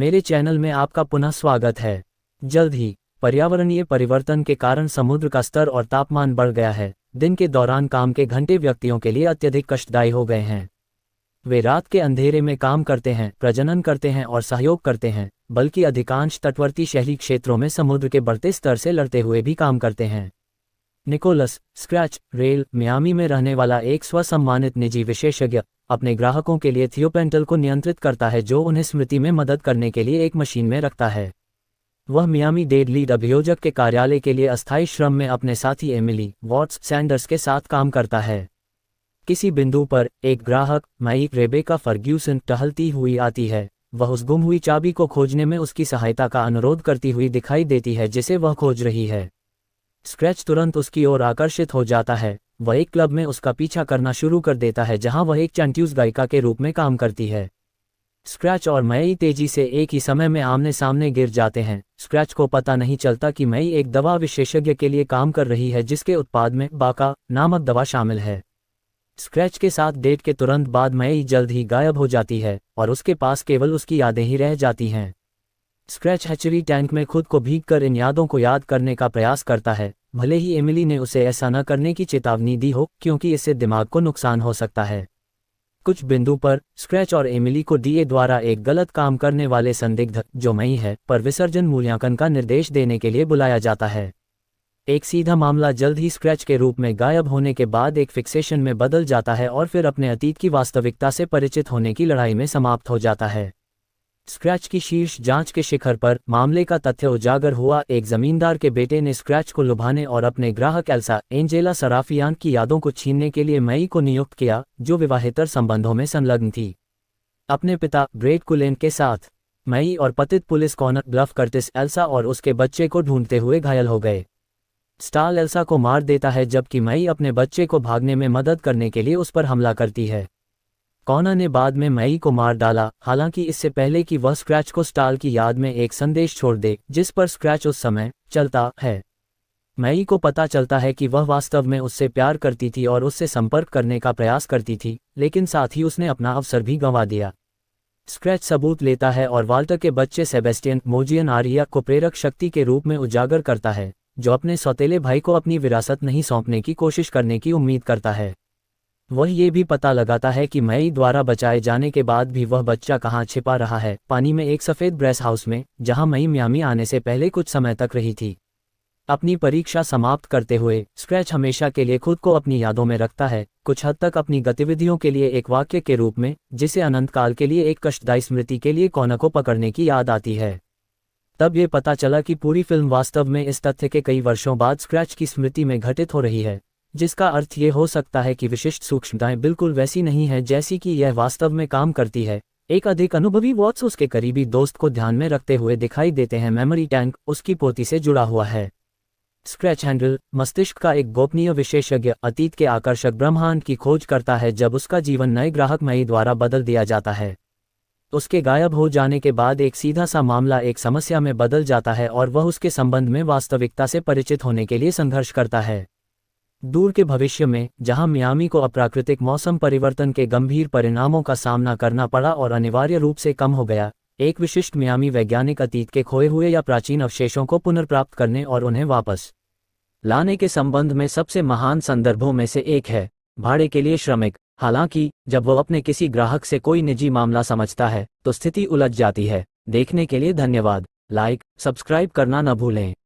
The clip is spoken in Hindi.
मेरे चैनल में आपका पुनः स्वागत है जल्द ही पर्यावरणीय परिवर्तन के कारण समुद्र का स्तर और तापमान बढ़ गया है दिन के दौरान काम के घंटे व्यक्तियों के लिए अत्यधिक कष्टदायी हो गए हैं वे रात के अंधेरे में काम करते हैं प्रजनन करते हैं और सहयोग करते हैं बल्कि अधिकांश तटवर्ती शहरी क्षेत्रों में समुद्र के बढ़ते स्तर से लड़ते हुए भी काम करते हैं निकोलस स्क्रैच रेल म्यामी में रहने वाला एक स्वसम्मानित निजी विशेषज्ञ अपने ग्राहकों के लिए थियोपेंटल को नियंत्रित करता है जो उन्हें स्मृति में मदद करने के लिए एक मशीन में रखता है वह मियामी डेड लीड अभियोजक के कार्यालय के लिए अस्थायी श्रम में अपने साथी एमिली वॉट्स सैंडर्स के साथ काम करता है किसी बिंदु पर एक ग्राहक माइक रेबेका फर्ग्यूसन टहलती हुई आती है वह उस गुम हुई चाबी को खोजने में उसकी सहायता का अनुरोध करती हुई दिखाई देती है जिसे वह खोज रही है स्क्रैच तुरंत उसकी ओर आकर्षित हो जाता है वह एक क्लब में उसका पीछा करना शुरू कर देता है जहां वह एक चंट्यूज गायिका के रूप में काम करती है स्क्रैच और मई तेजी से एक ही समय में आमने सामने गिर जाते हैं स्क्रैच को पता नहीं चलता कि मई एक दवा विशेषज्ञ के लिए काम कर रही है जिसके उत्पाद में बाका नामक दवा शामिल है स्क्रैच के साथ डेट के तुरंत बाद मई जल्द ही गायब हो जाती है और उसके पास केवल उसकी यादें ही रह जाती हैं स्क्रैच हैचरी टैंक में खुद को भीग कर इन यादों को याद करने का प्रयास करता है भले ही एमिली ने उसे ऐसा न करने की चेतावनी दी हो क्योंकि इससे दिमाग को नुकसान हो सकता है कुछ बिंदु पर स्क्रैच और एमिली को डीए द्वारा एक गलत काम करने वाले संदिग्ध जो मई है पर विसर्जन मूल्यांकन का निर्देश देने के लिए बुलाया जाता है एक सीधा मामला जल्द ही स्क्रैच के रूप में गायब होने के बाद एक फिक्सेशन में बदल जाता है और फिर अपने अतीत की वास्तविकता से परिचित होने की लड़ाई में समाप्त हो जाता है स्क्रैच की शीर्ष जांच के शिखर पर मामले का तथ्य उजागर हुआ एक जमींदार के बेटे ने स्क्रैच को लुभाने और अपने ग्राहक एल्सा एंजेला सराफियान की यादों को छीनने के लिए मई को नियुक्त किया जो विवाहेतर संबंधों में संलग्न थी अपने पिता ब्रेड कुलेन के साथ मई और पतित पुलिस कॉनर ब्लफ करते एल्सा और उसके बच्चे को ढूंढते हुए घायल हो गए स्टाल एल्सा को मार देता है जबकि मई अपने बच्चे को भागने में मदद करने के लिए उस पर हमला करती है कौना ने बाद में मई को मार डाला हालांकि इससे पहले कि वह स्क्रैच को स्टाल की याद में एक संदेश छोड़ दे जिस पर स्क्रैच उस समय चलता है मई को पता चलता है कि वह वास्तव में उससे प्यार करती थी और उससे संपर्क करने का प्रयास करती थी लेकिन साथ ही उसने अपना अवसर भी गंवा दिया स्क्रैच सबूत लेता है और वाल्टर के बच्चे सेबेस्टियन मोजियन आरिया को प्रेरक शक्ति के रूप में उजागर करता है जो अपने सौतेले भाई को अपनी विरासत नहीं सौंपने की कोशिश करने की उम्मीद करता है वह ये भी पता लगाता है कि मई द्वारा बचाए जाने के बाद भी वह बच्चा कहाँ छिपा रहा है पानी में एक सफ़ेद ब्रेस हाउस में जहाँ मई म्यामी आने से पहले कुछ समय तक रही थी अपनी परीक्षा समाप्त करते हुए स्क्रैच हमेशा के लिए खुद को अपनी यादों में रखता है कुछ हद तक अपनी गतिविधियों के लिए एक वाक्य के रूप में जिसे अनंत काल के लिए एक कष्टदायी स्मृति के लिए कोना को पकड़ने की याद आती है तब ये पता चला कि पूरी फिल्म वास्तव में इस तथ्य के कई वर्षों बाद स्क्रैच की स्मृति में घटित हो रही है जिसका अर्थ ये हो सकता है कि विशिष्ट सूक्ष्मताएं बिल्कुल वैसी नहीं है जैसी कि यह वास्तव में काम करती है एक अधिक अनुभवी वॉट्स उसके करीबी दोस्त को ध्यान में रखते हुए दिखाई देते हैं मेमोरी टैंक उसकी पोती से जुड़ा हुआ है स्क्रैच हैंडल मस्तिष्क का एक गोपनीय विशेषज्ञ अतीत के आकर्षक ब्रह्मांड की खोज करता है जब उसका जीवन नए ग्राहक मई द्वारा बदल दिया जाता है उसके गायब हो जाने के बाद एक सीधा सा मामला एक समस्या में बदल जाता है और वह उसके संबंध में वास्तविकता से परिचित होने के लिए संघर्ष करता है दूर के भविष्य में जहां मियामी को अप्राकृतिक मौसम परिवर्तन के गंभीर परिणामों का सामना करना पड़ा और अनिवार्य रूप से कम हो गया एक विशिष्ट मियामी वैज्ञानिक अतीत के खोए हुए या प्राचीन अवशेषों को पुनर्प्राप्त करने और उन्हें वापस लाने के संबंध में सबसे महान संदर्भों में से एक है भाड़े के लिए श्रमिक हालांकि जब वह अपने किसी ग्राहक से कोई निजी मामला समझता है तो स्थिति उलझ जाती है देखने के लिए धन्यवाद लाइक सब्सक्राइब करना न भूलें